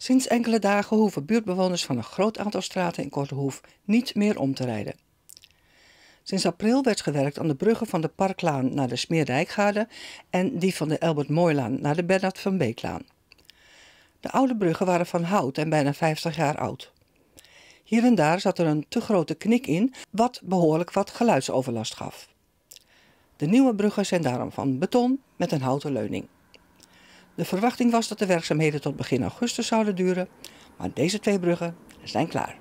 Sinds enkele dagen hoeven buurtbewoners van een groot aantal straten in Kortehoef niet meer om te rijden. Sinds april werd gewerkt aan de bruggen van de Parklaan naar de Smeerdijkgaarde en die van de Elbert Mooilaan naar de Bernard van Beeklaan. De oude bruggen waren van hout en bijna 50 jaar oud. Hier en daar zat er een te grote knik in, wat behoorlijk wat geluidsoverlast gaf. De nieuwe bruggen zijn daarom van beton met een houten leuning. De verwachting was dat de werkzaamheden tot begin augustus zouden duren, maar deze twee bruggen zijn klaar.